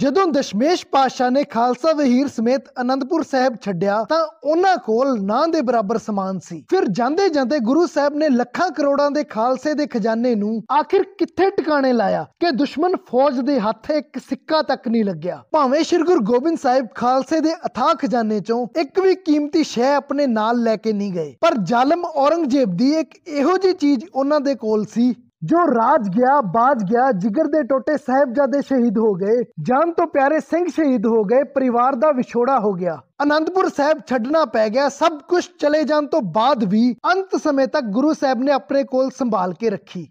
ਜਦੋਂ ਦਸ਼ਮੇਸ਼ ਪਾਸ਼ਾ ਨੇ ਖਾਲਸਾ ਵਹੀਰ ਸਮੇਤ ਅਨੰਦਪੁਰ ਸਾਹਿਬ ਛੱਡਿਆ ਤਾਂ ਉਹਨਾਂ ਕੋਲ ਨਾਂ ਦੇ ਬਰਾਬਰ ਸਮਾਨ ਸੀ ਫਿਰ ਜਾਂਦੇ ਜਾਂਦੇ ਗੁਰੂ ਸਾਹਿਬ ਨੇ ਲੱਖਾਂ ਕਰੋੜਾਂ ਦੇ ਖਾਲਸੇ ਦੇ ਖਜ਼ਾਨੇ ਨੂੰ ਆਖਿਰ ਕਿੱਥੇ ਟਿਕਾਣੇ ਲਾਇਆ ਕਿ ਦੁਸ਼ਮਨ ਫੌਜ ਦੇ ਹੱਥ ਇੱਕ ਸਿੱਕਾ ਤੱਕ ਨਹੀਂ ਲੱਗਿਆ ਭਾਵੇਂ ਸ਼੍ਰੀ ਗੁਰੂ ਗੋਬਿੰਦ ਸਾਹਿਬ ਖਾਲਸੇ ਦੇ ਅਥਾਹ ਖਜ਼ਾਨੇ ਚੋਂ ਇੱਕ ਵੀ ਕੀਮਤੀ ਸ਼ੈ ਆਪਣੇ ਨਾਲ ਲੈ ਕੇ ਨਹੀਂ ਗਏ ਪਰ ਜ਼ਾਲਮ ਔਰੰਗਜ਼ੇਬ ਦੀ ਇੱਕ ਇਹੋ ਜਿਹੀ ਚੀਜ਼ ਉਹਨਾਂ ਦੇ ਕੋਲ ਸੀ ਜੋ ਰਾਜ ਗਿਆ ਬਾਜ ਗਿਆ ਜਿਗਰ ਦੇ ਟੋਟੇ ਸਹਿਬਜ਼ਾਦੇ ਸ਼ਹੀਦ ਹੋ ਗਏ ਜਾਨ ਤੋਂ ਪਿਆਰੇ ਸਿੰਘ ਸ਼ਹੀਦ ਹੋ ਗਏ ਪਰਿਵਾਰ ਦਾ ਵਿਛੋੜਾ ਹੋ ਗਿਆ ਅਨੰਦਪੁਰ ਸਾਹਿਬ ਛੱਡਣਾ ਪੈ ਗਿਆ ਸਭ ਕੁਝ ਚਲੇ ਜਾਣ ਤੋਂ ਬਾਅਦ ਵੀ ਅੰਤ ਸਮੇਂ ਤੱਕ ਗੁਰੂ ਸਾਹਿਬ ਨੇ ਆਪਣੇ ਕੋਲ ਸੰਭਾਲ ਕੇ ਰੱਖੀ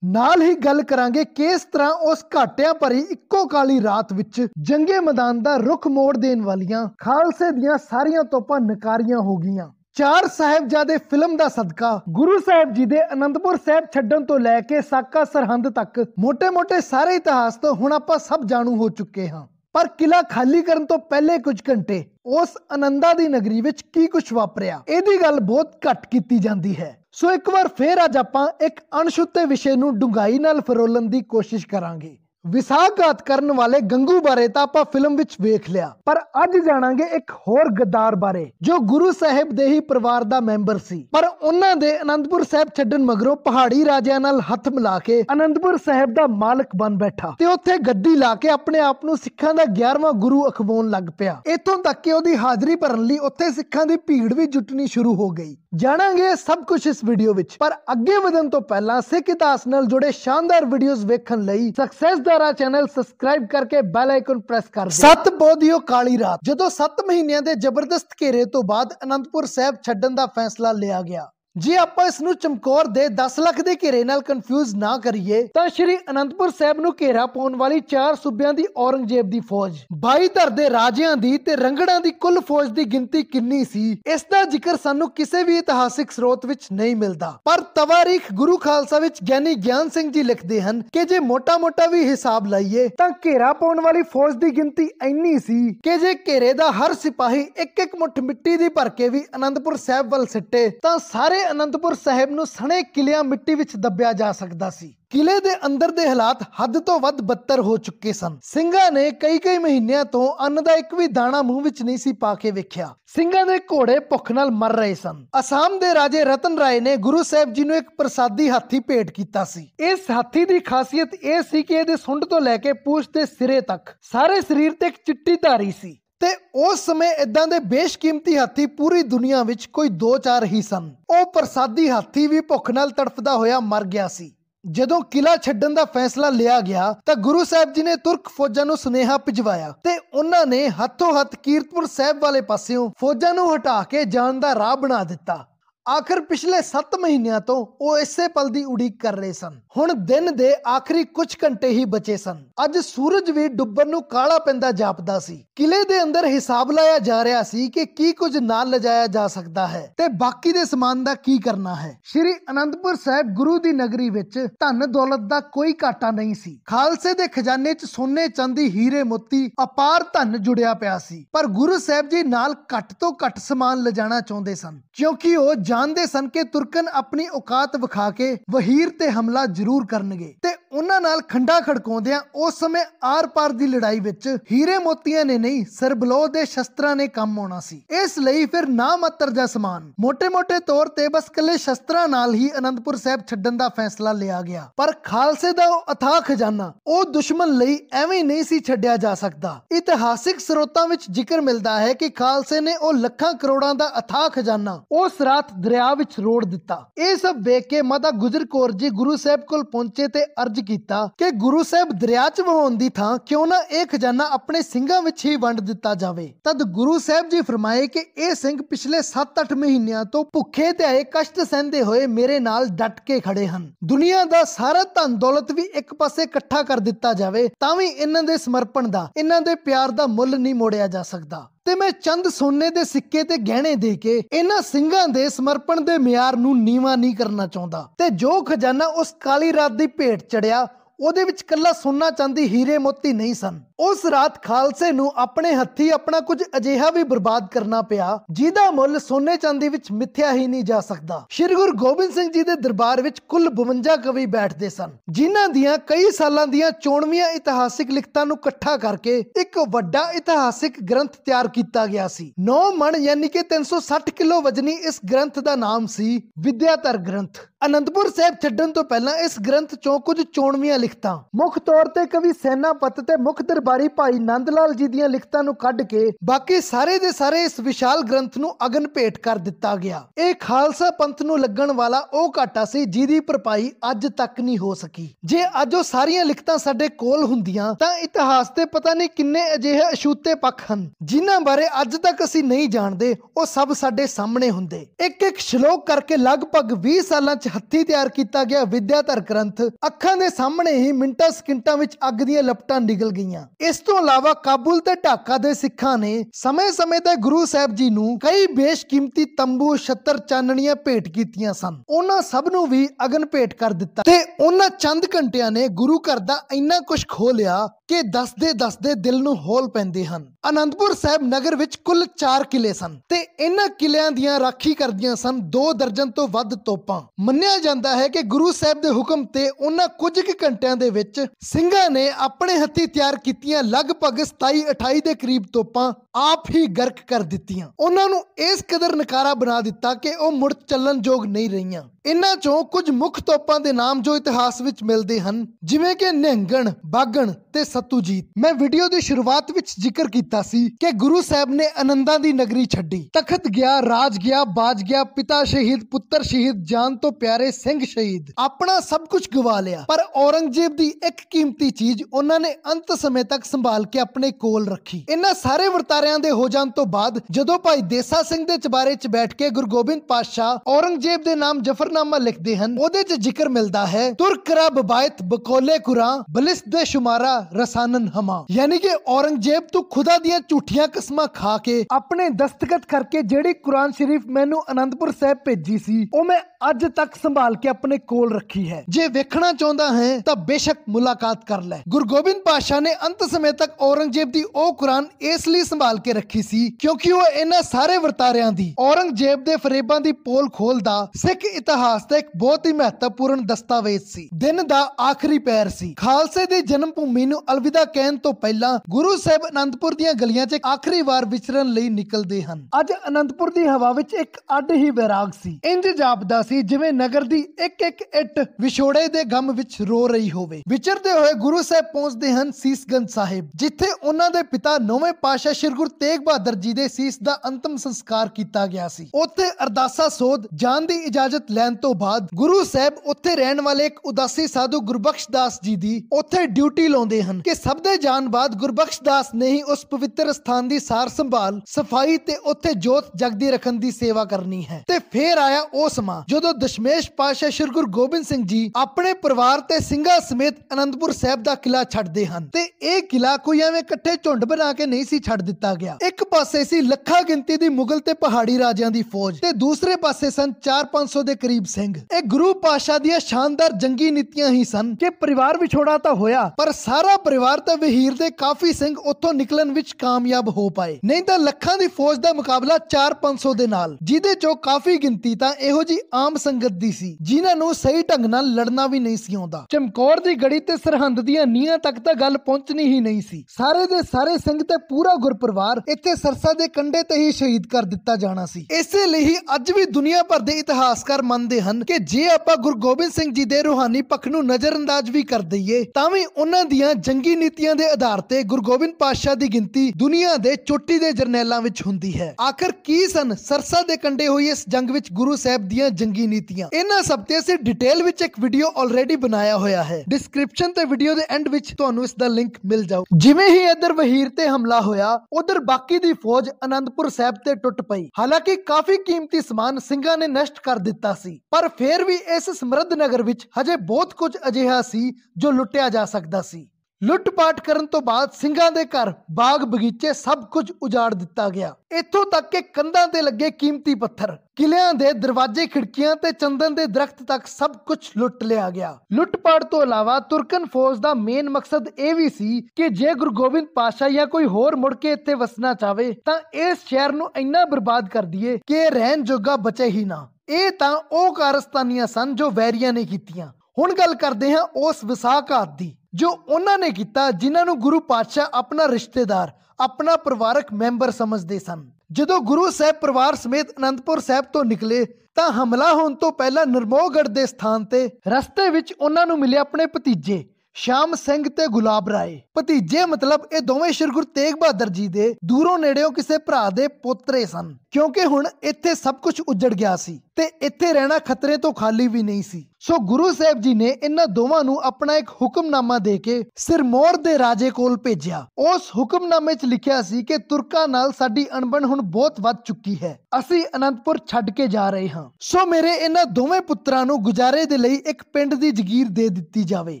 ਨਾਲ ਹੀ ਗੱਲ ਕਰਾਂਗੇ ਕਿਸ ਤਰ੍ਹਾਂ ਉਸ ਘਾਟਿਆਂ ਭਰੀ ਇੱਕੋ ਕਾਲੀ ਰਾਤ ਵਿੱਚ ਜੰਗੇ ਮੈਦਾਨ ਦਾ ਰੁਖ ਮੋੜ ਦੇਣ ਵਾਲੀਆਂ ਖਾਲਸੇ ਦੀਆਂ ਸਾਰੀਆਂ ਤੋਪਾਂ ਨਕਾਰੀਆਂ ਹੋ ਗਈਆਂ ਚਾਰ ਸਾਹਿਬਜ਼ਾਦੇ ਫਿਲਮ ਦਾ ਸਦਕਾ ਗੁਰੂ ਸਾਹਿਬ ਜੀ ਦੇ ਅਨੰਦਪੁਰ ਸਾਹਿਬ ਛੱਡਣ ਤੋਂ ਲੈ ਕੇ ਸਾਕਾ ਸਰਹੰਦ ਤੱਕ ਮੋٹے-ਮੋٹے ਸਾਰੇ ਇਤਿਹਾਸ ਤੋਂ ਹੁਣ ਆਪਾਂ ਸਭ ਜਾਣੂ ਹੋ ਚੁੱਕੇ ਹਾਂ ਪਰ ਕਿਲਾ ਖਾਲੀ ਕਰਨ ਤੋਂ ਪਹਿਲੇ ਕੁਝ ਘੰਟੇ ਉਸ ਅਨੰਦਾ ਦੀ ਨਗਰੀ ਵਿੱਚ ਕੀ ਕੁਝ ਵਾਪਰਿਆ ਇਹਦੀ ਗੱਲ ਬਹੁਤ ਘੱਟ ਕੀਤੀ ਜਾਂਦੀ ਹੈ ਸੋ ਇੱਕ ਵਾਰ ਫੇਰ ਅੱਜ ਆਪਾਂ ਇੱਕ ਅਣਛੁੱਤੇ ਵਿਸ਼ੇ ਨੂੰ ਡੁੰਗਾਈ ਨਾਲ ਫਰੋਲਣ ਦੀ ਕੋਸ਼ਿਸ਼ ਕਰਾਂਗੇ ਵਿਸਾਗਤ ਕਰਨ ਵਾਲੇ ਗੰਗੂ ਬਾਰੇ ਤਾਂ ਆਪਾਂ ਫਿਲਮ ਵਿੱਚ ਵੇਖ ਲਿਆ ਪਰ ਅੱਜ ਜਾਣਾਂਗੇ ਇੱਕ ਹੋਰ ਗੱਦਾਰ ਬਾਰੇ ਜੋ ਗੁਰੂ ਸਾਹਿਬ ਦੇ ਹੀ ਪਰਿਵਾਰ ਦਾ ਮੈਂਬਰ ਸੀ ਪਰ ਉਹਨਾਂ ਦੇ ਅਨੰਦਪੁਰ ਸਾਹਿਬ ਛੱਡਣ ਮਗਰੋਂ ਪਹਾੜੀ ਰਾਜਿਆਂ ਨਾਲ ਹੱਥ ਮਿਲਾ ਕੇ ਅਨੰਦਪੁਰ ਸਾਹਿਬ ਦਾ ਮਾਲਕ ਬਣ ਬੈਠਾ ਤੇ ਉੱਥੇ ਗੱਦੀ ਲਾ ਕੇ ਆਪਣੇ ਆਪ ਨੂੰ ਸਿੱਖਾਂ ਦਾ 11ਵਾਂ ਗੁਰੂ ਅਖਵਾਉਣ ਲੱਗ ਪਿਆ ਇਥੋਂ ਤੱਕ ਕਿ ਉਹਦੀ ਹਾਜ਼ਰੀ ਭਰਨ ਲਈ ਉੱਥੇ ਸਿੱਖਾਂ ਦੀ ਭੀੜ ਵੀ ਜੁਟਣੀ ਸ਼ੁਰੂ ਹੋ ਗਈ ਜਾਣਾਂਗੇ ਸਭ ਕੁਝ ਇਸ ਵੀਡੀਓ ਵਿੱਚ ਪਰ ਅੱਗੇ ਵਧਣ ਤੋਂ ਪਹਿਲਾਂ ਸਿੱਖ ਇਤਿਹਾਸ ਨਾਲ ਜੁੜੇ ਸ਼ਾਨਦਾਰ ਵੀਡੀਓਜ਼ ਵੇਖਣ ਲਈ ਸਕਸੈਸ ਦਾ ਹਮਾਰਾ ਚੈਨਲ ਸਬਸਕ੍ਰਾਈਬ ਕਰਕੇ ਬੈਲ ਆਈਕਨ ਪ੍ਰੈਸ ਕਰ ਦਿਓ ਸਤ ਬੋਧਿਓ ਕਾਲੀ ਰਾਤ ਜਦੋਂ 7 ਮਹੀਨਿਆਂ ਦੇ ਜ਼ਬਰਦਸਤ ਘੇਰੇ ਤੋਂ ਬਾਅਦ ਅਨੰਦਪੁਰ ਸਾਹਿਬ ਛੱਡਣ ਦਾ ਫੈਸਲਾ ਲਿਆ ਗਿਆ ਜੇ ਆਪਾਂ ਇਸ ਨੂੰ ਚਮਕੌਰ ਦੇ 10 ਲੱਖ ਦੇ ਘੇਰੇ ਨਾਲ ਕਨਫਿਊਜ਼ ਨਾ ਕਰੀਏ ਤਾਂ ਸ਼੍ਰੀ ਅਨੰਦਪੁਰ ਸਾਹਿਬ ਨੂੰ ਘੇਰਾ ਪਾਉਣ ਵਾਲੀ ਚਾਰ ਸੂਬਿਆਂ ਦੀ ਔਰੰਗਜ਼ੇਬ ਦੀ ਫੌਜ 22 ਧਰ ਦੇ ਰਾਜਿਆਂ ਦੀ ਤੇ ਰੰਗੜਾਂ ਦੀ ਕੁੱਲ ਫੌਜ ਦੀ ਗਿਣਤੀ ਕਿੰਨੀ ਸੀ ਇਸ ਦਾ ਜ਼ਿਕਰ ਸਾਨੂੰ ਕਿਸੇ ਵੀ ਇਤਿਹਾਸਿਕ ਸਰੋਤ ਵਿੱਚ ਨਹੀਂ ਮਿਲਦਾ ਪਰ ਤਵਾਰੀਖ ਗੁਰੂ ਖਾਲਸਾ ਵਿੱਚ ਗਿਆਨੀ ਗਿਆਨ ਸਿੰਘ ਜੀ ਲਿਖਦੇ ਹਨ ਕਿ ਜੇ ਮੋਟਾ-ਮੋਟਾ ਵੀ ਹਿਸਾਬ ਲਾਈਏ ਤਾਂ ਘੇਰਾ ਪਾਉਣ ਵਾਲੀ ਫੌਜ ਦੀ ਗਿਣਤੀ ਇੰਨੀ ਸੀ ਕਿ ਜੇ ਘੇਰੇ ਦਾ ਹਰ ਸਿਪਾਹੀ ਇੱਕ ਇੱਕ ਮੁੱਠ ਮਿੱਟੀ ਦੀ ਭਰ ਕੇ ਵੀ ਅਨੰਦਪੁਰ ਸਾਹਿਬ ਵੱਲ ਸਿੱਟੇ ਤਾਂ ਸਾਰੇ ਕਿਵੇਂ ਅਨੰਦਪੁਰ ਸਾਹਿਬ ਨੂੰ ਸਣੇ ਕਿਲਿਆਂ ਮਿੱਟੀ ਵਿੱਚ ਦੱਬਿਆ ਜਾ ਸਕਦਾ ਸੀ ਕਿਲੇ ਦੇ ਅੰਦਰ ਦੇ ਹਾਲਾਤ ਹੱਦ ਤੋਂ ਵੱਧ ਬੱਤਰ ਹੋ ਚੁੱਕੇ ਸਨ ਸਿੰਘਾਂ ਨੇ ਕਈ ਕਈ ਮਹੀਨਿਆਂ ਤੋਂ ਅੰਨ ਦਾ ਇੱਕ ਵੀ ਦਾਣਾ ਮੂੰਹ ਵਿੱਚ ਨਹੀਂ ਸੀ ਪਾ ਕੇ ਵੇਖਿਆ ਸਿੰਘਾਂ ਦੇ ਘੋੜੇ ਭੁੱਖ ਨਾਲ ਮਰ ਰਹੇ ਸਨ ਅਸਾਮ ਦੇ ਰਾਜੇ ਰਤਨ ਰਾਏ ਨੇ ਗੁਰੂ ਸਾਹਿਬ ਜੀ ਨੂੰ ਇੱਕ ਪ੍ਰਸਾਦੀ ਹਾਥੀ ਭੇਟ ਕੀਤਾ ਸੀ ਇਸ ਹਾਥੀ ਦੀ ਖਾਸੀਅਤ ਇਹ ਸੀ ਕਿ ਇਹਦੇ ਸੁੰਡ ਤੋਂ ਲੈ ਕੇ ਪੂਛ ਤੇ ਸਿਰੇ ਤੱਕ ਸਾਰੇ ਸਰੀਰ ਤੇ ਇੱਕ ਚਿੱਟੀ ਧਾਰੀ ਸੀ ਤੇ ਉਸ ਸਮੇਂ ਇਦਾਂ ਦੇ ਬੇਸ਼ਕੀਮਤੀ ਹਾਥੀ ਪੂਰੀ ਦੁਨੀਆ ਵਿੱਚ ਕੋਈ 2-4 ਹੀ ਸਨ ਉਹ ਪ੍ਰਸਾਦੀ ਹਾਥੀ ਵੀ ਭੁੱਖ ਨਾਲ ਤੜਫਦਾ ਹੋਇਆ ਮਰ ਗਿਆ ਸੀ ਜਦੋਂ ਕਿਲਾ ਛੱਡਣ ਦਾ ਫੈਸਲਾ ਲਿਆ ਗਿਆ ਤਾਂ ਗੁਰੂ ਸਾਹਿਬ ਜੀ ਨੇ ਤੁਰਕ ਫੌਜਾਂ ਨੂੰ ਸੁਨੇਹਾ ਭਿਜਵਾਇਆ ਤੇ ਉਹਨਾਂ ਨੇ ਹੱਥੋਂ ਹੱਥ ਕੀਰਤਪੁਰ ਸਾਹਿਬ ਵਾਲੇ ਪਾਸਿਓਂ ਫੌਜਾਂ ਨੂੰ ਹਟਾ ਕੇ ਜਾਣ ਦਾ ਰਾਹ ਬਣਾ ਦਿੱਤਾ ਆਖਰ ਪਿਛਲੇ 7 ਮਹੀਨਿਆਂ ਤੋਂ ਉਹ ਇਸੇ ਪਲ ਦੀ ਉਡੀਕ ਕਰ ਰਹੇ ਸਨ ਹੁਣ ਦਿਨ ਦੇ ਆਖਰੀ ਕੁਝ ਘੰਟੇ ਹੀ ਬਚੇ ਸਨ ਅੱਜ ਸੂਰਜ ਵੀ ਡੁੱਬਣ ਨੂੰ ਕਾਲਾ ਪੈਂਦਾ ਜਾਪਦਾ ਸੀ ਕਿਲੇ ਦੇ ਅੰਦਰ ਹਿਸਾਬ ਲਾਇਆ ਜਾ ਰਿਹਾ ਸੀ ਕਿ ਕੀ ਕੁਝ ਨਾਲ ਲਜਾਇਆ ਜਾ ਸਕਦਾ ਹੈ ਤੇ ਬਾਕੀ ਦੇ ਸਮਾਨ ਦਾ ਕੀ ਕਰਨਾ ਹੈ ਸ੍ਰੀ ਅਨੰਦਪੁਰ ਸਾਹਿਬ ਗੁਰੂ ਦੀ ਨਗਰੀ ਵਿੱਚ ਧਨ ਦੌਲਤ ਦਾ ਕੋਈ ਘਾਟਾ ਨਹੀਂ ਸੀ ਖਾਲਸੇ ਦੇ ਖਜ਼ਾਨੇ 'ਚ ਸੋਨੇ ਚਾਂਦੀ ਹੀਰੇ ਮੋਤੀ ਅਪਾਰ ਧਨ ਜੁੜਿਆ ਪਿਆ ਸੀ ਪਰ ਗੁਰੂ ਸਾਹਿਬ ਜੀ ਨਾਲ ਘੱਟ ਤੋਂ ਘੱਟ ਸਮਾਨ ਲਜਾਣਾ ਚਾਹੁੰਦੇ ਸਨ ਕਿਉਂਕਿ ਉਹ ਜਾਣਦੇ ਸਨ ਕਿ ਤੁਰਕਨ ਆਪਣੀ ਔਕਾਤ ਵਿਖਾ ਕੇ ਵਹੀਰ ਤੇ ਹਮਲਾ ਜ਼ਰੂਰ ਕਰਨਗੇ ਤੇ ਉਹਨਾਂ ਨਾਲ ਖੰਡਾ ਖੜਕਾਉਂਦਿਆਂ ਉਸ ਸਮੇਂ ਆਰ-ਪਾਰ ਦੀ ਲੜਾਈ ਵਿੱਚ ਹੀਰੇ ਮੋਤੀਆਂ ਨੇ ਨਹੀਂ ਸਰਬਲੋਹ ਦੇ ਸ਼ਸਤਰਾਂ ਨੇ ਕੰਮ ਆਉਣਾ ਸੀ ਇਸ ਲਈ ਫਿਰ ਨਾ ਮਾਤਰ ਜਾਂ ਸਮਾਨ ਮੋٹے-ਮੋٹے ਤੌਰ ਤੇ ਬਸ ਕੱਲੇ ਸ਼ਸਤਰਾਂ ਨਾਲ ਹੀ ਅਨੰਦਪੁਰ ਸਾਹਿਬ ਛੱਡਣ ਦਾ ਫੈਸਲਾ ਲਿਆ ਗਿਆ ਪਰ ਖਾਲਸੇ ਦਾ ਉਹ ਅਥਾਹ ਖਜ਼ਾਨਾ ਉਹ ਦੁਸ਼ਮਣ ਲਈ ਐਵੇਂ ਨਹੀਂ ਸੀ ਛੱਡਿਆ ਜਾ ਸਕਦਾ ਇਤਿਹਾਸਿਕ ਸਰੋਤਾਂ ਵਿੱਚ ਜ਼ਿਕਰ ਮਿਲਦਾ ਹੈ ਕਿ ਖਾਲਸੇ ਨੇ ਉਹ ਲੱਖਾਂ ਕਰੋੜਾਂ ਦਾ ਅਥਾਹ ਖਜ਼ਾਨਾ ਉਸ ਰਾਤ ਦਰਿਆ ਵਿੱਚ ਰੋੜ ਦਿੱਤਾ ਇਹ ਸਭ ਵੇਖ ਕੇ ਮਾਤਾ ਗੁਜਰ ਕੌਰ ਜੀ ਗੁਰੂ ਸਾਹਿਬ ਕੋਲ ਪਹੁੰਚੇ ਤੇ ਅਰਜ਼ ਕੀਤਾ ਕਿ ਗੁਰੂ ਸਾਹਿਬ ਦਰਿਆ 'ਚ ਵਹਾਉਣ ਦੀ ਥਾਂ ਕਿਉਂ ਨਾ ਇਹ ਖਜ਼ਾਨਾ ਆਪਣੇ ਸਿੰਘਾਂ ਵਿੱਚ ਹੀ ਵੰਡ ਦਿੱਤਾ ਜਾਵੇ ਤਦ ਗੁਰੂ ਸਾਹਿਬ ਜੀ ਫਰਮਾਏ ਕਿ ਇਹ ਸਿੰਘ ਪਿਛਲੇ 7-8 ਮਹੀਨਿਆਂ ਤੋਂ ਭੁੱਖੇ ਤੇ ਆਏ ਕਸ਼ਟ ਸਹਿੰਦੇ ਹੋਏ ਮੇਰੇ ਨਾਲ ਡਟ ਕੇ ਖੜੇ ਹਨ ਦੁਨੀਆ ਦਾ ਸਾਰਾ ਧਨ ਦੌਲਤ ਵੀ ਇੱਕ ਪਾਸੇ ਇਕੱਠਾ ਕਰ ਦਿੱਤਾ ਜਾਵੇ ਤਾਂ ਵੀ ਇਹਨਾਂ ਦੇ ਸਮਰਪਣ ਦਾ ਇਹਨਾਂ ਦੇ ਪਿਆਰ ਦਾ ਮੁੱਲ ਨਹੀਂ ਮੋੜਿਆ ਜਾ ਸਕਦਾ ਤੇ ਮੈਂ ਚੰਦ ਸੋਨੇ ਦੇ ਸਿੱਕੇ ਤੇ ਗਹਿਣੇ ਦੇ ਕੇ ਇਹਨਾਂ ਸਿੰਘਾਂ ਦੇ ਸਮਰਪਣ ਦੇ ਮਿਆਰ ਨੂੰ ਨੀਵਾ ਨਹੀਂ ਕਰਨਾ ਚਾਹੁੰਦਾ ਤੇ ਜੋ ਖਜ਼ਾਨਾ ਉਸ ਕਾਲੀ ਰਾਤ ਦੀ ਭੇਟ ਚੜਿਆ ਉਹਦੇ ਵਿੱਚ ਕੱਲਾ ਸੋਨਾ ਚਾਂਦੀ ਹੀਰੇ ਮੋਤੀ ਨਹੀਂ ਸਨ ਉਸ ਰਾਤ ਖਾਲਸੇ ਨੂੰ ਆਪਣੇ ਹੱਥੀ ਆਪਣਾ ਕੁਝ ਅਜੀਹਾ ਵੀ ਬਰਬਾਦ ਕਰਨਾ ਪਿਆ ਜਿਹਦਾ ਮੁੱਲ ਸੋਨੇ ਚਾਂਦੀ ਵਿੱਚ ਮਿੱਥਿਆ ਹੀ ਨਹੀਂ ਜਾ ਸਕਦਾ ਸ਼੍ਰੀ ਗੁਰੂ ਗੋਬਿੰਦ ਸਿੰਘ ਜੀ ਦੇ ਦਰਬਾਰ ਵਿੱਚ ਕੁੱਲ 52 ਕਵੀ ਬੈਠਦੇ ਸਨ ਜਿਨ੍ਹਾਂ ਦੀਆਂ ਕਈ ਸਾਲਾਂ ਦੀਆਂ ਚੋਣਵੀਆਂ ਇਤਿਹਾਸਿਕ ਲਿਖਤਾਂ ਨੂੰ ਇਕੱਠਾ ਕਰਕੇ ਇੱਕ ਵੱਡਾ ਇਤਿਹਾਸਿਕ ਗ੍ਰੰਥ ਤਿਆਰ ਕੀਤਾ ਗਿਆ ਸੀ 9 ਮਣ ਯਾਨੀ ਕਿ 360 ਕਿਲੋ ਵਜਨੀ ਇਸ ਗ੍ਰੰਥ ਦਾ ਨਾਮ ਸੀ ਵਿਦਿਆਤਰ ਗ੍ਰੰਥ ਅਨੰਦਪੁਰ ਸਾਹਿਬ ਛੱਡਣ ਤੋਂ ਪਹਿਲਾਂ ਇਸ ਗ੍ਰੰਥ ਚੋਂ ਕੁਝ ਚੋਣਵੀਆਂ ਲਿਖਤਾਂ ਮੁੱਖ ਤੌਰ ਤੇ ਕਵੀ ਸੈਨਾਪਤ ਤੇ ਮੁੱਖ ਦਰਬਾਰੀ ਭਾਈ ਨੰਦ ਲਾਲ ਜੀ ਦੀਆਂ ਲਿਖਤਾਂ ਨੂੰ ਕੱਢ ਕੇ ਬਾਕੀ ਸਾਰੇ ਦੇ ਸਾਰੇ ਇਸ ਵਿਸ਼ਾਲ ਗ੍ਰੰਥ ਨੂੰ ਅਗਨ ਭੇਟ ਕਰ ਦਿੱਤਾ ਗਿਆ ਇਹ ਖਾਲਸਾ ਪੰਥ ਨੂੰ ਲੱਗਣ ਵਾਲਾ ਉਹ ਘਾਟਾ ਸੀ ਜਿਹਦੀ ਭਰਪਾਈ ਅੱਜ ਤੱਕ ਨਹੀਂ ਹੋ ਸਕੀ ਜੇ ਅੱਜ ਉਹ ਸਾਰੀਆਂ ਲਿਖਤਾਂ ਸਾਡੇ ਕੋਲ ਹੁੰਦੀਆਂ ਤਾਂ ਇਤਿਹਾਸ ਤੇ ਪਤਾ ਨਹੀਂ ਕਿੰਨੇ ਅਜਿਹੇ ਅਸ਼ੂਤੇ ਪੱਖ ਹਨ ਜਿਨ੍ਹਾਂ ਬਾਰੇ ਅੱਜ ਤੱਕ ਅਸੀਂ ਨਹੀਂ ਜਾਣਦੇ ਉਹ ਸਭ ਸਾਡੇ ਸਾਹਮਣੇ ਹੁੰਦੇ ਇੱਕ ਇੱਕ ਸ਼ਲੋਕ ਕਰਕੇ ਲਗਭਗ 20 ਸਾਲਾਂ 'ਚ ਹੱਥੀ ਤਿਆਰ ਕੀਤਾ ਗਿਆ ਵਿਦਿਆਧਰ ਗ੍ਰੰਥ ਅੱਖਾਂ ਦੇ ਸਾਹਮਣੇ ਹੀ ਮਿੰਟਾਂ ਸਕਿੰਟਾਂ ਵਿੱਚ ਅੱਗ ਦੀਆਂ ਲਪਟਾਂ ਨਿਕਲ ਗਈਆਂ ਇਸ ਤੋਂ ਇਲਾਵਾ ਕਾਬੁਲ ਤੇ ਢਾਕਾ ਦੇ ਸਿੱਖਾਂ ਨੇ ਸਮੇਂ-ਸਮੇਂ ਤੇ ਗੁਰੂ ਸਾਹਿਬ ਜੀ ਨੂੰ ਕਈ ਬੇਸ਼ਕੀਮਤੀ ਤੰਬੂ ਛੱਤਰ ਚਾਨਣੀਆਂ ਭੇਟ ਕੀਤੀਆਂ ਸਨ ਉਹਨਾਂ ਸਭ ਨੂੰ ਵੀ ਅਗਨ ਭੇਟ ਕਰ ਦਿੱਤਾ ਤੇ ਉਹਨਾਂ ਚੰਦ ਘੰਟਿਆਂ ਨੇ ਗੁਰੂ ਘਰ ਦਾ ਇੰਨਾ ਕੁਝ ਖੋਲਿਆ ਲਿਆ ਕਿ ਦੱਸਦੇ ਦੱਸਦੇ ਦਿਲ ਨੂੰ ਹੋਲ ਪੈਂਦੇ ਹਨ ਅਨੰਦਪੁਰ ਸਾਹਿਬ ਨਗਰ ਵਿੱਚ ਕੁੱਲ 4 ਕਿਲੇ ਸਨ ਤੇ ਇਹਨਾਂ ਕਿਲਿਆਂ ਦੀਆਂ ਰਾਖੀ ਕਰਦੀਆਂ ਸਨ 2 ਦਰਜਨ ਤੋਂ ਵੱਧ ਤੋਪਾਂ ਮੰਨਿਆ ਜਾਂਦਾ ਹੈ ਕਿ ਗੁਰੂ ਸਾਹਿਬ ਦੇ ਹੁਕਮ ਤੇ ਉਹਨਾਂ ਕੁਝ ਕੁ ਘੰਟਿਆਂ ਦੇ ਵਿੱਚ ਸਿੰਘਾਂ ਨੇ ਆਪਣੇ ਹੱਥੀ ਤਿਆਰ ਕੀਤੀਆਂ ਲਗਭਗ 27 28 ਦੇ ਕਰੀਬ ਤੋਪਾਂ ਆਪ ਹੀ ਗਰਕ ਕਰ ਦਿੱਤੀਆਂ ਉਹਨਾਂ ਨੂੰ ਇਸ ਕਦਰ ਨਕਾਰਾ ਬਣਾ ਦਿੱਤਾ ਕਿ ਉਹ ਮੁੜ ਚੱਲਣ ਯੋਗ ਨਹੀਂ ਰਹੀਆਂ ਇਨ੍ਹਾਂ ਚੋਂ ਕੁਝ ਮੁੱਖ ਤੋਪਾਂ ਦੇ ਨਾਮ ਜੋ ਇਤਿਹਾਸ ਵਿੱਚ ਮਿਲਦੇ ਹਨ ਜਿਵੇਂ ਕਿ ਨਿਹੰਗਣ ਬਾਗਣ ਤੇ ਸਤੂਜੀਤ ਮੈਂ ਵੀਡੀਓ ਦੀ ਸ਼ੁਰੂਆਤ ਵਿੱਚ ਜ਼ਿਕਰ ਕੀਤਾ ਸੀ ਕਿ ਗੁਰੂ ਸਾਹਿਬ ਨੇ ਅਨੰਦਾਂ ਦੀ ਨਗਰੀ ਛੱਡੀ ਤਖਤ ਗਿਆ ਰਾਜ ਗਿਆ ਬਾਜ ਗਿਆ ਪਿਤਾ ਸ਼ਹੀਦ ਪੁੱਤਰ ਸ਼ਹੀਦ ਜਾਨ ਤੋਂ ਪਿਆਰੇ ਸਿੰਘ ਸ਼ਹੀਦ ਆਪਣਾ ਸਭ ਕੁਝ ਗਵਾ ਲਿਆ ਪਰ ਔਰੰਗਜ਼ੇਬ ਦੀ ਇੱਕ ਕੀਮਤੀ ਚੀਜ਼ ਉਹਨਾਂ ਨੇ ਅੰਤ ਸਮੇਂ ਤੱਕ ਸੰਭਾਲ ਕੇ ਆਪਣੇ ਕੋਲ ਰੱਖੀ ਇਹਨਾਂ ਸਾਰੇ ਵਰਤਾਰਿਆਂ ਦੇ ਹੋ ਜਾਣ ਤੋਂ ਬਾਅਦ ਜਦੋਂ ਭਾਈ ਦੇਸਾ ਸਿੰਘ ਦੇ ਚਬਾਰੇ 'ਚ ਬੈਠ ਕੇ ਗੁਰੂ ਗੋਬਿੰਦ ਪਾਤਸ਼ਾਹ ਔਰੰਗਜ਼ੇਬ ਦੇ ਨਾਮ ਜਫਰ ਜ਼ਫਰਨਾਮਾ ਲਿਖਦੇ ਹਨ ਉਹਦੇ 'ਚ ਜ਼ਿਕਰ ਮਿਲਦਾ ਹੈ ਤੁਰਕ ਰਬ ਬਾਇਤ ਬਕੋਲੇ ਕੁਰਾ ਬਲਿਸ ਦੇ ਸ਼ੁਮਾਰਾ ਰਸਾਨਨ ਹਮਾ ਯਾਨੀ ਕਿ ਔਰੰਗਜ਼ੇਬ ਤੋਂ ਖੁਦਾ ਦੀਆਂ ਝੂਠੀਆਂ ਕਸਮਾਂ ਖਾ ਕੇ ਆਪਣੇ ਦਸਤਖਤ ਕਰਕੇ ਜਿਹੜੀ ਕੁਰਾਨ ਸ਼ਰੀਫ ਮੈਨੂੰ ਅਨੰਦਪੁਰ ਸਾਹਿਬ ਭੇਜੀ ਸੀ ਉਹ ਮੈਂ ਅੱਜ ਤੱਕ ਸੰਭਾਲ ਕੇ ਆਪਣੇ ਕੋਲ ਰੱਖੀ ਹੈ ਜੇ ਵੇਖਣਾ ਚਾਹੁੰਦਾ ਹੈ ਤਾਂ ਬੇਸ਼ੱਕ ਮੁਲਾਕਾਤ ਕਰ ਲੈ ਗੁਰੂ ਗੋਬਿੰਦ ਪਾਸ਼ਾ ਨੇ ਅੰਤ ਸਮੇਂ ਤੱਕ ਔਰੰਗਜ਼ੇਬ ਦੀ ਉਹ ਕੁਰਾਨ ਇਸ ਲਈ ਸੰਭਾਲ ਕੇ ਰੱਖੀ ਸੀ ਕਿਉਂਕਿ ਉਹ ਇਹਨਾਂ ਸਾਰੇ ਵਰਤਾਰਿਆਂ ਦੀ ਔਰੰਗਜ਼ੇਬ ਦੇ ਫਰੇਬਾਂ ਦੀ ਪੋਲ ਖੋਲਦਾ ਸਿੱਖ ਇਤਿਹਾਸ ਇਤਿਹਾਸ ਦਾ ਇੱਕ ਬਹੁਤ ਹੀ ਮਹੱਤਵਪੂਰਨ ਦਸਤਾਵੇਜ਼ ਸੀ ਦਿਨ ਦਾ ਆਖਰੀ ਪੈਰ ਸੀ ਖਾਲਸੇ ਦੀ ਜਨਮ ਭੂਮੀ ਨੂੰ ਅਲਵਿਦਾ ਕਹਿਣ ਤੋਂ ਪਹਿਲਾਂ ਗੁਰੂ ਸਾਹਿਬ ਅਨੰਦਪੁਰ ਦੀਆਂ ਗਲੀਆਂ 'ਚ ਆਖਰੀ ਵਾਰ ਵਿਚਰਨ ਲਈ ਨਿਕਲਦੇ ਹਨ ਅੱਜ ਅਨੰਦਪੁਰ ਦੀ ਹਵਾ ਵਿੱਚ ਇੱਕ ਅੱਡ ਹੀ ਵਿਰਾਗ ਸੀ ਇੰਜ ਜਾਪਦਾ ਸੀ ਜਿਵੇਂ ਨਗਰ ਦੀ ਇੱਕ ਇੱਕ ਇੱਟ ਵਿਛੋੜੇ ਦੇ ਗਮ ਵਿੱਚ ਰੋ ਰਹੀ ਹੋਵੇ ਵਿਚਰਦੇ ਹੋਏ ਗੁਰੂ ਸਾਹਿਬ ਪਹੁੰਚਦੇ ਹਨ ਸੀਸਗੰਜ ਸਾਹਿਬ ਜਿੱਥੇ ਉਹਨਾਂ ਦੇ ਪਿਤਾ ਨੌਵੇਂ ਪਾਸ਼ਾ ਸ਼੍ਰੀ ਗੁਰੂ ਤੇਗ ਬਹਾਦਰ ਜੀ ਦੇ ਸੀਸ ਦਾ ਅੰਤਮ ਸੰਸਕਾਰ ਕੀਤਾ ਗਿਆ ਸੀ ਉੱਥੇ ਅਰਦਾਸਾ ਸੋਧ ਜਾਨ ਦੀ ਇਜਾਜ਼ਤ ਲੈਣ ਲੈਣ ਤੋਂ ਬਾਅਦ ਗੁਰੂ ਸਾਹਿਬ ਉੱਥੇ ਰਹਿਣ ਵਾਲੇ ਇੱਕ ਉਦਾਸੀ ਸਾਧੂ ਗੁਰਬਖਸ਼ ਦਾਸ ਜੀ ਦੀ ਉੱਥੇ ਡਿਊਟੀ ਲਾਉਂਦੇ ਹਨ ਕਿ ਸਭ ਦੇ ਜਾਣ ਬਾਅਦ ਗੁਰਬਖਸ਼ ਦਾਸ ਨੇ ਹੀ ਉਸ ਪਵਿੱਤਰ ਸਥਾਨ ਦੀ ਸਾਰ ਸੰਭਾਲ ਸਫਾਈ ਤੇ ਉੱਥੇ ਜੋਤ ਜਗਦੀ ਰੱਖਣ ਦੀ ਸੇਵਾ ਕਰਨੀ ਹੈ ਤੇ ਫੇਰ ਆਇਆ ਉਹ ਸਮਾਂ ਜਦੋਂ ਦਸ਼ਮੇਸ਼ ਪਾਸ਼ਾ ਸ਼੍ਰੀ ਗੁਰੂ ਗੋਬਿੰਦ ਸਿੰਘ ਜੀ ਆਪਣੇ ਪਰਿਵਾਰ ਤੇ ਸਿੰਘਾਂ ਸਮੇਤ ਅਨੰਦਪੁਰ ਸਾਹਿਬ ਦਾ ਕਿਲਾ ਛੱਡਦੇ ਹਨ ਤੇ ਇਹ ਕਿਲਾ ਕੋਈ ਐਵੇਂ ਇਕੱਠੇ ਝੁੰਡ ਬਣਾ ਕੇ ਨਹੀਂ ਸੀ ਛੱਡ ਦਿੱਤਾ ਗਿਆ ਇੱਕ ਪਾਸੇ ਸੀ ਲੱਖਾਂ ਗਿਣਤੀ ਦੀ ਮੁਗਲ ਤੇ ਪਹਾੜੀ ਰਾਜਿਆਂ ਦੀ ਫੌਜ ਤੇ ਦੂਸਰੇ ਪਾਸੇ ਸਨ 4-500 ਦੇ ਕਰੀਬ ਰਣਦੀਪ ਸਿੰਘ ਇਹ ਗੁਰੂ ਪਾਸ਼ਾ ਦੀਆਂ ਸ਼ਾਨਦਾਰ ਜੰਗੀ ਨੀਤੀਆਂ ਹੀ ਸਨ ਕਿ ਪਰਿਵਾਰ ਵਿਛੋੜਾ ਤਾਂ ਹੋਇਆ ਪਰ ਸਾਰਾ ਪਰਿਵਾਰ ਤੇ ਵਹੀਰ ਦੇ ਕਾਫੀ ਸਿੰਘ ਉੱਥੋਂ ਨਿਕਲਣ ਵਿੱਚ ਕਾਮਯਾਬ ਹੋ ਪਾਏ ਨਹੀਂ ਤਾਂ ਲੱਖਾਂ ਦੀ ਫੌਜ ਦਾ ਮੁਕਾਬਲਾ 4-500 ਦੇ ਨਾਲ ਜਿਹਦੇ ਚੋਂ ਕਾਫੀ ਗਿਣਤੀ ਤਾਂ ਇਹੋ ਜੀ ਆਮ ਸੰਗਤ ਦੀ ਸੀ ਜਿਨ੍ਹਾਂ ਨੂੰ ਸਹੀ ਢੰਗ ਨਾਲ ਲੜਨਾ ਵੀ ਨਹੀਂ ਸੀ ਆਉਂਦਾ ਚਮਕੌਰ ਦੀ ਗੜੀ ਤੇ ਸਰਹੰਦ ਦੀਆਂ ਨੀਹਾਂ ਤੱਕ ਤਾਂ ਗੱਲ ਪਹੁੰਚਣੀ ਹੀ ਨਹੀਂ ਸੀ ਸਾਰੇ ਦੇ ਸਾਰੇ ਸਿੰਘ ਤੇ ਪੂਰਾ ਗੁਰਪਰਿਵਾਰ ਇੱਥੇ ਸਰਸਾ ਦੇ ਕੰਡੇ ਤੇ ਹੀ ਸ਼ਹੀਦ ਕਰ ਦਿੱਤਾ ਜਾਣਾ ਸੀ ਇਸੇ ਲਈ ਅੱਜ ਵੀ ਦੁਨੀਆ ਭਰ ਦੇ ਇਤਿਹਾਸਕਾਰ ਮੰਨਦੇ ਕਹਿੰਦੇ ਹਨ ਕਿ ਜੇ ਆਪਾਂ ਗੁਰੂ ਗੋਬਿੰਦ ਸਿੰਘ ਜੀ ਦੇ ਰੋਹਾਨੀ ਪੱਖ ਨੂੰ ਨਜ਼ਰਅੰਦਾਜ਼ ਵੀ ਕਰ ਦਈਏ ਤਾਂ ਵੀ ਉਹਨਾਂ ਦੀਆਂ ਜੰਗੀ ਨੀਤੀਆਂ ਦੇ ਆਧਾਰ ਤੇ ਗੁਰੂ ਗੋਬਿੰਦ ਪਾਤਸ਼ਾਹ ਦੀ ਗਿਣਤੀ ਦੁਨੀਆ ਦੇ ਚੋਟੀ ਦੇ ਜਰਨੈਲਾਂ ਵਿੱਚ ਹੁੰਦੀ ਹੈ ਆਖਰ ਕੀ ਸਨ ਸਰਸਾ ਦੇ ਕੰਡੇ ਹੋਈ ਇਸ ਜੰਗ ਵਿੱਚ ਗੁਰੂ ਸਾਹਿਬ ਦੀਆਂ ਜੰਗੀ ਨੀਤੀਆਂ ਇਹਨਾਂ ਸਭ ਤੇ ਅਸੀਂ ਡਿਟੇਲ ਵਿੱਚ ਇੱਕ ਵੀਡੀਓ ਆਲਰੇਡੀ ਬਣਾਇਆ ਹੋਇਆ ਹੈ ਡਿਸਕ੍ਰਿਪਸ਼ਨ ਤੇ ਵੀਡੀਓ ਦੇ ਐਂਡ ਵਿੱਚ ਤੁਹਾਨੂੰ ਇਸ ਦਾ ਲਿੰਕ ਮਿਲ ਜਾਊ ਜਿਵੇਂ ਹੀ ਇਧਰ ਵਹੀਰ ਤੇ ਹਮਲਾ ਹੋਇਆ ਉਧਰ ਬਾਕੀ ਦੀ ਫੌਜ ਅਨੰਦਪੁਰ ਸਾਹਿਬ ਤੇ ਟੁੱਟ ਪਈ ਹਾਲਾਂਕਿ ਕਾਫੀ ਕੀਮਤੀ ਸਮਾਨ ਸਿੰਘਾਂ ਨੇ ਨਸ਼ਟ ਕਰ ਦਿੱਤਾ ਸੀ ਸੀ ਪਰ ਫਿਰ ਵੀ ਇਸ ਸਮਰੱਧ ਨਗਰ ਵਿੱਚ ਹਜੇ ਬਹੁਤ ਕੁਝ ਅਜਿਹਾ ਸੀ ਜੋ ਲੁੱਟਿਆ ਜਾ ਸਕਦਾ ਸੀ ਲੁੱਟਪਾਟ ਕਰਨ ਤੋਂ ਬਾਅਦ ਸਿੰਘਾਂ ਦੇ ਘਰ ਬਾਗ ਬਗੀਚੇ ਸਭ ਕੁਝ ਉਜਾੜ ਦਿੱਤਾ ਗਿਆ ਇੱਥੋਂ ਤੱਕ ਕਿ ਕੰਧਾਂ ਤੇ ਲੱਗੇ ਕੀਮਤੀ ਪੱਥਰ ਕਿਲਿਆਂ ਦੇ ਦਰਵਾਜ਼ੇ ਖਿੜਕੀਆਂ ਤੇ ਚੰਦਨ ਦੇ ਦਰਖਤ ਤੱਕ ਸਭ ਕੁਝ ਲੁੱਟ ਲਿਆ ਗਿਆ ਲੁੱਟਪਾਟ ਤੋਂ ਇਲਾਵਾ ਤੁਰਕਨ ਫੌਜ ਦਾ ਮੇਨ ਮਕਸਦ ਇਹ ਵੀ ਸੀ ਕਿ ਜੇ ਗੁਰੂ ਗੋਬਿੰਦ ਪਾਸ਼ਾ ਜਾਂ ਕੋਈ ਹੋਰ ਮੁੜ ਕੇ ਇੱਥੇ ਵਸਣਾ ਚਾਵੇ ਤਾਂ ਇਸ ਸ਼ਹਿਰ ਨੂੰ ਇੰਨਾ ਬਰਬਾਦ ਕਰ ਦਈਏ ਕਿ ਰਹਿਣ ਜੋਗਾ ਬਚੇ ਹੀ ਨਾ ਇਹ ਤਾਂ ਉਹ ਕਾਰਸਤਾਨੀਆਂ ਸਨ ਜੋ ਵੈਰੀਆਂ ਨੇ ਕੀਤੀਆਂ ਹੁਣ ਗੱਲ ਕਰਦੇ ਹਾਂ ਉਸ ਵਿਸਾਖਾਤ ਦੀ ਜੋ ਉਹਨਾਂ ਨੇ ਕੀਤਾ ਜਿਨ੍ਹਾਂ ਨੂੰ ਗੁਰੂ ਪਾਤਸ਼ਾਹ ਆਪਣਾ ਰਿਸ਼ਤੇਦਾਰ ਆਪਣਾ ਪਰਿਵਾਰਕ ਮੈਂਬਰ ਸਮਝਦੇ ਸਨ ਜਦੋਂ ਗੁਰੂ ਸਾਹਿਬ ਪਰਿਵਾਰ ਸਮੇਤ ਅਨੰਦਪੁਰ ਸਾਹਿਬ ਤੋਂ ਨਿਕਲੇ ਤਾਂ ਹਮਲਾ ਹੋਣ ਤੋਂ ਪਹਿਲਾਂ ਨਰਮੋਗੜ ਦੇ ਸਥਾਨ ਤੇ ਰਸਤੇ ਵਿੱਚ ਉਹਨਾਂ ਨੂੰ ਮਿਲੇ ਆਪਣੇ ਭਤੀਜੇ ਸ਼ਾਮ ਸਿੰਘ ਤੇ ਗੁਲਾਬ ਰਾਏ ਭਤੀਜੇ ਮਤਲਬ ਇਹ ਦੋਵੇਂ ਸ਼੍ਰੀ ਗੁਰੂ ਤੇਗ ਬਹਾਦਰ ਜੀ ਦੇ ਦੂਰੋਂ ਨੇੜਿਓਂ ਕਿਸੇ ਭਰਾ ਦੇ ਪੁੱਤਰੇ ਸਨ ਕਿਉਂਕਿ ਹੁਣ ਇੱਥੇ ਸਭ ਕੁਝ ਉੱਜੜ ਗਿਆ ਸੀ ਤੇ ਇੱਥੇ ਰਹਿਣਾ ਖਤਰੇ ਤੋਂ ਖਾਲੀ ਵੀ ਨਹੀਂ ਸੀ ਸੋ ਗੁਰੂ ਸਾਹਿਬ ਜੀ ਨੇ ਇਹਨਾਂ ਦੋਵਾਂ ਨੂੰ ਆਪਣਾ ਇੱਕ ਹੁਕਮਨਾਮਾ ਦੇ ਕੇ ਸਿਰਮੌਰ ਦੇ ਰਾਜੇ ਕੋਲ ਭੇਜਿਆ ਉਸ ਹੁਕਮਨਾਮੇ 'ਚ ਲਿਖਿਆ ਸੀ ਕਿ ਤੁਰਕਾਂ ਨਾਲ ਸਾਡੀ ਅਣਬਣ ਹੁਣ ਬਹੁਤ ਵੱਧ ਚੁੱਕੀ ਹੈ ਅਸੀਂ ਅਨੰਦਪੁਰ ਛੱਡ ਕੇ ਜਾ ਰਹੇ ਹਾਂ ਸੋ ਮੇਰੇ ਇਹਨਾਂ ਦੋਵੇਂ ਪੁੱਤਰਾਂ ਨੂੰ ਗੁਜਾਰੇ ਦੇ ਲਈ ਇੱਕ ਪਿੰਡ ਦੀ ਜ਼ਗੀਰ ਦੇ ਦਿੱਤੀ ਜਾਵੇ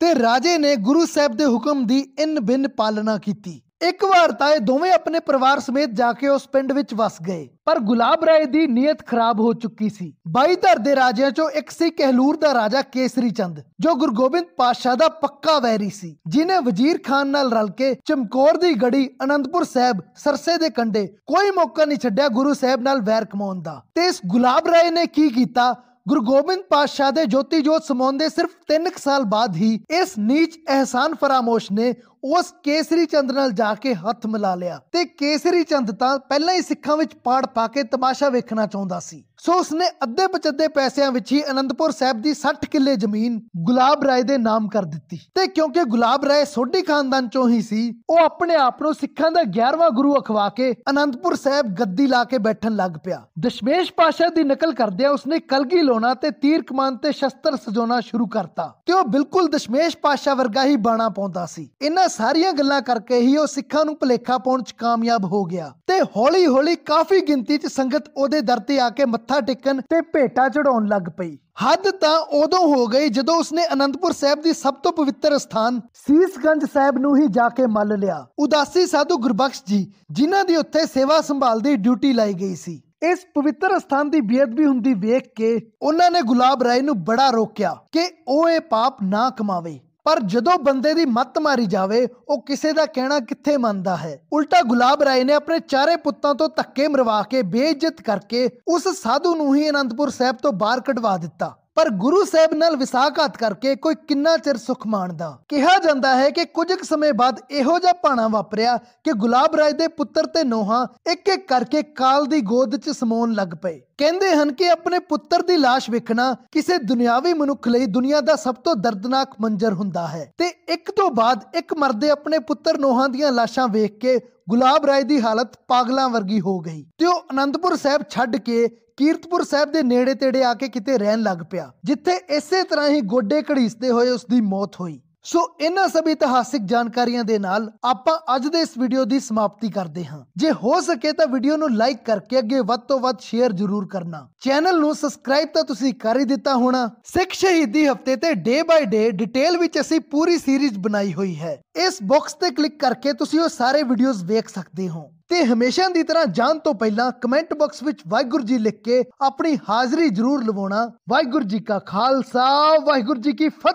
ਤੇ ਰਾਜੇ ਨੇ ਗੁਰੂ ਸਾਹਿਬ ਦੇ ਹੁਕਮ ਦੀ ਇਨ ਬਿਨ ਪਾਲਣਾ ਕੀਤੀ ਇੱਕ ਵਾਰ ਤਾਂ ਇਹ ਦੋਵੇਂ ਆਪਣੇ ਪਰਿਵਾਰ ਸਮੇਤ ਜਾ ਕੇ ਉਸ ਪਿੰਡ ਵਿੱਚ ਵਸ ਗਏ ਪਰ ਗੁਲਾਬ ਰਾਏ ਦੀ ਨੀਅਤ ਖਰਾਬ ਹੋ ਚੁੱਕੀ ਸੀ ਬਾਈ ਧਰ ਦੇ ਰਾਜਿਆਂ ਚੋਂ ਇੱਕ ਸੀ ਕਹਿਲੂਰ ਦਾ ਰਾਜਾ ਕੇਸਰੀ ਚੰਦ ਜੋ ਗੁਰੂ ਗੋਬਿੰਦ ਪਾਤਸ਼ਾਹ ਦਾ ਪੱਕਾ ਵੈਰੀ ਸੀ ਜਿਨੇ ਵਜ਼ੀਰ ਖਾਨ ਨਾਲ ਰਲ ਕੇ ਚਮਕੌਰ ਦੀ ਗੜੀ ਅਨੰਦਪੁਰ ਸਾਹਿਬ ਸਰਸੇ ਦੇ ਕੰਡੇ ਕੋਈ ਮੌਕਾ ਨਹੀਂ ਛੱਡਿਆ ਗੁਰੂ ਸਾਹਿਬ ਨਾਲ ਵੈਰ ਕਮਾਉਣ ਦਾ ਤੇ ਇਸ ਗੁਲਾਬ ਰਾਏ ਨੇ ਕੀ ਕੀਤਾ ਗੁਰੂ ਗੋਬਿੰਦ ਪਾਤਸ਼ਾਹ ਦੇ ਜੋਤੀ ਜੋਤ ਸਮਾਉਂਦੇ ਸਿਰਫ 3 ਸਾਲ ਬਾਅਦ ਹੀ ਇਸ ਨੀਚ ਅਹਿਸਾਨ ਫਰਾਮੋਸ਼ ਨੇ ਉਸ ਕੇਸਰੀ ਚੰਦ ਨਾਲ ਜਾ ਕੇ ਹੱਥ ਮਿਲਾ ਲਿਆ ਤੇ ਕੇਸਰੀ ਚੰਦ ਤਾਂ ਪਹਿਲਾਂ ਹੀ ਸਿੱਖਾਂ ਵਿੱਚ ਪਾੜ ਪਾ ਕੇ ਤਮਾਸ਼ਾ ਵੇਖਣਾ ਚਾਹੁੰਦਾ ਸੀ ਸੋ ਉਸਨੇ ਅੱਧੇ ਬਚਦੇ ਪੈਸਿਆਂ ਵਿੱਚ ਹੀ ਅਨੰਦਪੁਰ ਸਾਹਿਬ ਦੀ 60 ਕਿੱਲੇ ਜ਼ਮੀਨ ਗੁਲਾਬ ਰਾਏ ਦੇ ਨਾਮ ਕਰ ਦਿੱਤੀ ਤੇ ਕਿਉਂਕਿ ਗੁਲਾਬ ਰਾਏ ਸੋਢੀ ਖਾਨਦਾਨ ਚੋਂ ਹੀ ਸੀ ਉਹ ਆਪਣੇ ਆਪ ਨੂੰ ਸਿੱਖਾਂ ਦਾ 11ਵਾਂ ਗੁਰੂ ਅਖਵਾ ਕੇ ਅਨੰਦਪੁਰ ਸਾਹਿਬ ਗੱਦੀ ਲਾ ਕੇ ਬੈਠਣ ਲੱਗ ਪਿਆ ਦਸ਼ਮੇਸ਼ ਪਾਸ਼ਾ ਦੀ ਨਕਲ ਕਰਦਿਆਂ ਉਸਨੇ ਕਲਗੀ ਲੋਣਾ ਤੇ ਤੀਰ ਕਮਾਨ ਤੇ ਸ਼ਸਤਰ ਸਜਾਉਣਾ ਸ਼ੁਰੂ ਕਰਤਾ ਤੇ ਉਹ ਬਿਲਕੁਲ ਦਸ਼ਮੇਸ਼ ਪਾਸ਼ਾ ਵਰਗਾ ਹੀ ਬਾਣਾ ਪਾਉਂਦਾ ਸੀ ਇਹਨਾਂ ਸਾਰੀਆਂ ਗੱਲਾਂ ਕਰਕੇ ਹੀ ਉਹ ਸਿੱਖਾਂ ਨੂੰ ਭਲੇਖਾ ਪਾਉਣ 'ਚ ਕਾਮਯਾਬ ਹੋ ਗਿਆ ਤੇ ਹੌਲੀ-ਹੌਲੀ ਕਾਫੀ ਗਿਣਤੀ 'ਚ ਸੰਗਤ ਉਹਦੇ ਦਰ ਤੇ ਆ ਕੇ ਮੱਥਾ ਟੇਕਣ ਤੇ ਭੇਟਾ ਚੜਾਉਣ ਲੱਗ ਪਈ ਹੱਦ ਤਾਂ ਉਦੋਂ ਹੋ ਗਈ ਜਦੋਂ ਉਸਨੇ ਅਨੰਦਪੁਰ ਸਾਹਿਬ ਦੀ ਸਭ ਤੋਂ ਪਵਿੱਤਰ ਸਥਾਨ ਸੀਸਗੰਜ ਸਾਹਿਬ ਨੂੰ ਹੀ ਜਾ ਕੇ ਮੱਲ ਲਿਆ ਉਦਾਸੀ ਸਾਧੂ ਗੁਰਬਖਸ਼ ਜੀ ਜਿਨ੍ਹਾਂ ਦੀ ਉੱਥੇ ਸੇਵਾ ਸੰਭਾਲ ਦੀ ਡਿਊਟੀ ਲਾਈ ਗਈ ਸੀ ਇਸ ਪਵਿੱਤਰ ਸਥਾਨ ਦੀ ਬੇਅਦਬੀ ਹੁੰਦੀ ਵੇਖ ਕੇ ਉਹਨਾਂ ਨੇ ਗੁਲਾਬ ਰਾਏ ਨੂੰ ਬੜਾ ਰੋਕਿਆ ਕਿ ਉਹ ਇਹ ਪਾਪ ਨਾ ਕਮਾਵੇ ਪਰ ਜਦੋਂ ਬੰਦੇ ਦੀ ਮੱਤ ਮਾਰੀ ਜਾਵੇ ਉਹ ਕਿਸੇ ਦਾ ਕਹਿਣਾ ਕਿੱਥੇ ਮੰਨਦਾ ਹੈ ਉਲਟਾ ਗੁਲਾਬ ਰਾਏ ਨੇ ਆਪਣੇ ਚਾਰੇ ਪੁੱਤਾਂ ਤੋਂ ਧੱਕੇ ਮਰਵਾ ਕੇ ਬੇਇੱਜ਼ਤ ਕਰਕੇ ਉਸ ਸਾਧੂ ਨੂੰ ਹੀ ਅਨੰਦਪੁਰ ਸਾਹਿਬ ਤੋਂ ਬਾਹਰ ਕਢਵਾ ਦਿੱਤਾ ਪਰ ਗੁਰੂ ਸਾਹਿਬ ਨਾਲ ਵਿਸਾਖਾਤ ਕਰਕੇ ਕੋਈ ਕਿੰਨਾ ਚਿਰ ਸੁਖ ਮਾਣਦਾ ਕਿਹਾ ਜਾਂਦਾ ਹੈ ਕਿ ਕੁਝ ਕੁ ਸਮੇਂ ਬਾਅਦ ਇਹੋ ਜਿਹਾ ਪਾਣਾ ਵਾਪਰਿਆ ਕਿ ਗੁਲਾਬ ਰਾਜ ਦੇ ਪੁੱਤਰ ਤੇ ਨੋਹਾ ਇੱਕ ਇੱਕ ਕਰਕੇ ਕਾਲ ਦੀ ਗੋਦ 'ਚ ਸਮੋਣ ਲੱਗ ਪਏ ਕਹਿੰਦੇ ਹਨ ਕਿ ਆਪਣੇ ਪੁੱਤਰ ਦੀ লাশ ਵੇਖਣਾ ਕਿਸੇ ਦੁਨਿਆਵੀ ਮਨੁੱਖ ਲਈ ਦੁਨੀਆ ਦਾ ਸਭ ਤੋਂ ਦਰਦਨਾਕ ਮੰਜ਼ਰ ਹੁੰਦਾ ਹੈ ਤੇ ਇੱਕ ਤੋਂ ਬਾਅਦ ਇੱਕ ਮਰਦੇ ਆਪਣੇ ਪੁੱਤਰ ਨੋਹਾ ਦੀਆਂ ਲਾਸ਼ਾਂ ਵੇਖ ਕੇ ਗੁਲਾਬ ਰਾਏ ਦੀ ਹਾਲਤ ਪਾਗਲਾਂ ਵਰਗੀ ਹੋ ਗਈ ਤੇ ਉਹ ਅਨੰਦਪੁਰ ਸਾਹਿਬ ਛੱਡ ਕੇ ਕੀਰਤਪੁਰ ਸਾਹਿਬ ਦੇ ਨੇੜੇ ਤੇੜੇ ਆ ਕੇ ਕਿਤੇ ਰਹਿਣ ਲੱਗ ਪਿਆ ਜਿੱਥੇ ਇਸੇ ਤਰ੍ਹਾਂ ਹੀ ਗੋਡੇ ਘੜੀਸਦੇ ਹੋਏ ਉਸ ਦੀ ਮੌਤ ਹੋਈ ਸੋ ਇਹਨਾਂ ਸਭ ਇਤਿਹਾਸਿਕ ਜਾਣਕਾਰੀਆਂ ਦੇ ਨਾਲ ਆਪਾਂ ਅੱਜ ਦੇ ਇਸ ਵੀਡੀਓ ਦੀ ਸਮਾਪਤੀ ਕਰਦੇ ਹਾਂ ਜੇ ਹੋ ਸਕੇ ਤਾਂ ਵੀਡੀਓ ਨੂੰ ਲਾਈਕ ਕਰਕੇ ਅੱਗੇ ਵੱਧ ਤੋਂ ਵੱਧ ਸ਼ੇਅਰ ਜ਼ਰੂਰ ਕਰਨਾ ਚੈਨਲ ਨੂੰ ਸਬਸਕ੍ਰਾਈਬ ਤਾਂ ਤੁਸੀਂ ਕਰ ਹੀ ਦਿੱਤਾ ਹੋਣਾ ਸਿੱਖ ਸ਼ਹੀਦੀ ਹਫਤੇ ਤੇ ਡੇ ਬਾਈ ਡੇ ਡਿਟੇਲ ਵਿੱਚ ਅਸੀਂ ਪੂਰੀ ਸੀਰੀਜ਼ ਬਣਾਈ ਹੋਈ ਹੈ ਇਸ ਬਾਕਸ ਤੇ ਕਲਿੱਕ ਕਰਕੇ ਤੁਸੀਂ ਉਹ ਸਾਰੇ ਵੀਡੀਓਜ਼ ਵੇਖ ਸਕਦੇ ਹੋ ਤੇ ਹਮੇਸ਼ਾ ਦੀ ਤਰ੍ਹਾਂ ਜਾਣ ਤੋਂ ਪਹਿਲਾਂ ਕਮੈਂਟ ਬਾਕਸ ਵਿੱਚ ਵਾਹਿਗੁਰੂ ਜੀ ਲਿਖ ਕੇ ਆਪਣੀ ਹਾਜ਼ਰੀ ਜ਼ਰੂਰ ਲਵਾਉਣਾ ਵਾਹਿਗੁਰੂ ਜੀ ਕਾ ਖਾਲਸਾ ਵਾਹਿਗੁਰੂ ਜੀ ਕੀ ਫਤਿਹ